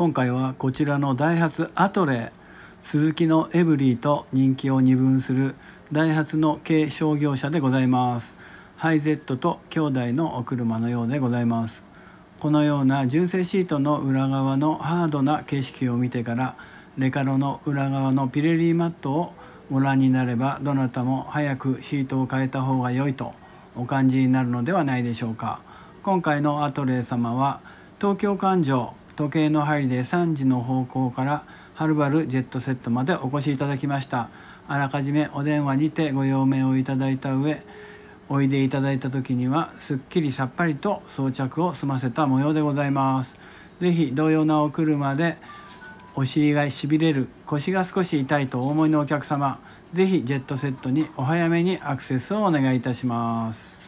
今回はこちらのダイハツアトレスズキのエブリィと人気を二分するダイハツの軽商業車でございますハイゼットと兄弟のお車のようでございますこのような純正シートの裏側のハードな景色を見てからレカロの裏側のピレリーマットをご覧になればどなたも早くシートを変えた方が良いとお感じになるのではないでしょうか今回のアトレー様は東京環状時計の針で3時の方向からはるばるジェットセットまでお越しいただきましたあらかじめお電話にてご用命をいただいた上おいでいただいた時にはすっきりさっぱりと装着を済ませた模様でございます是非同様なお車でお尻がしびれる腰が少し痛いとお思いのお客様是非ジェットセットにお早めにアクセスをお願いいたします